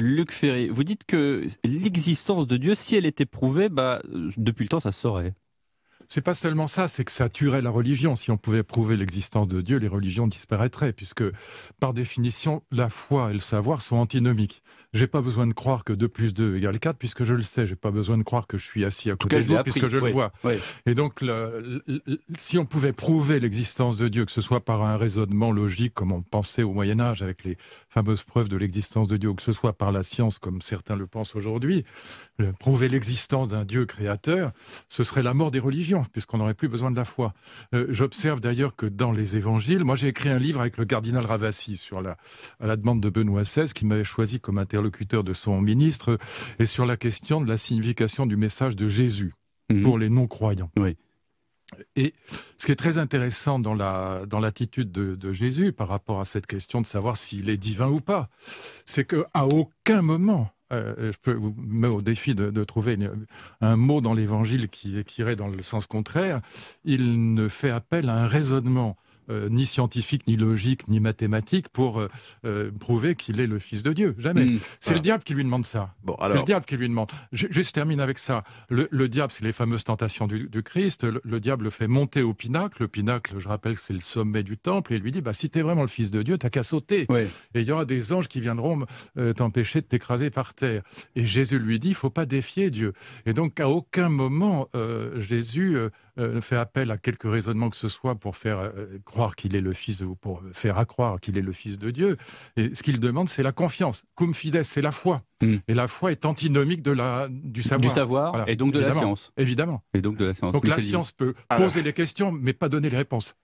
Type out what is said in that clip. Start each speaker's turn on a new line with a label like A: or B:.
A: Luc Ferry, vous dites que l'existence de Dieu, si elle était prouvée, bah, depuis le temps, ça saurait. C'est pas seulement ça, c'est que ça tuerait la religion. Si on pouvait prouver l'existence de Dieu, les religions disparaîtraient, puisque par définition, la foi et le savoir sont antinomiques. J'ai pas besoin de croire que 2 plus 2 égale 4, puisque je le sais. J'ai pas besoin de croire que je suis assis à côté de vous, puisque je le vois. Et donc, si on pouvait prouver l'existence de Dieu, que ce soit par un raisonnement logique, comme on pensait au Moyen-Âge, avec les fameuse preuve de l'existence de Dieu, que ce soit par la science, comme certains le pensent aujourd'hui, prouver l'existence d'un Dieu créateur, ce serait la mort des religions, puisqu'on n'aurait plus besoin de la foi. Euh, j'observe d'ailleurs que dans les évangiles, moi j'ai écrit un livre avec le cardinal Ravassi sur la, à la demande de Benoît XVI, qui m'avait choisi comme interlocuteur de son ministre, et sur la question de la signification du message de Jésus mhm. pour les non-croyants. Oui. Et ce qui est très intéressant dans l'attitude de, Jésus par rapport à cette question de savoir s'il est divin ou pas, c'est qu'à aucun moment euh, euh, je peux vous mettre au défi de, trouver un mot dans l'Évangile qui, qui irait dans le sens contraire. Il ne fait appel à un raisonnement euh, ni scientifique, ni logique, ni mathématique pour euh, euh, prouver qu'il est le Fils de Dieu. Jamais. Hmm. C'est le ah. diable qui lui demande ça. C'est le diable qui lui demande. Je, termine avec ça. Le, diable, c'est les fameuses tentations du, Christ. Le, diable le fait monter au pinacle. Le pinacle, je rappelle que c'est le sommet du temple. Et lui dit, bah, si t'es vraiment le Fils de Dieu, t'as qu'à sauter. Et il y aura des anges qui viendront t'empêcher de t'écraser par terre. Et Jésus lui dit, il faut pas défier Dieu. Et donc, à aucun moment, Jésus ne fait appel à quelque raisonnement que ce soit pour faire croire qu'il est le fils, pour faire croire qu'il est le fils de Dieu. Et ce qu'il demande, c'est la confiance. Cum fides, c'est la foi. Hmm. Et la foi est antinomique de la, du savoir. Du savoir, et donc de la science. Évidemment. Et donc de la science. Donc la science peut poser les questions, mais pas donner les réponses.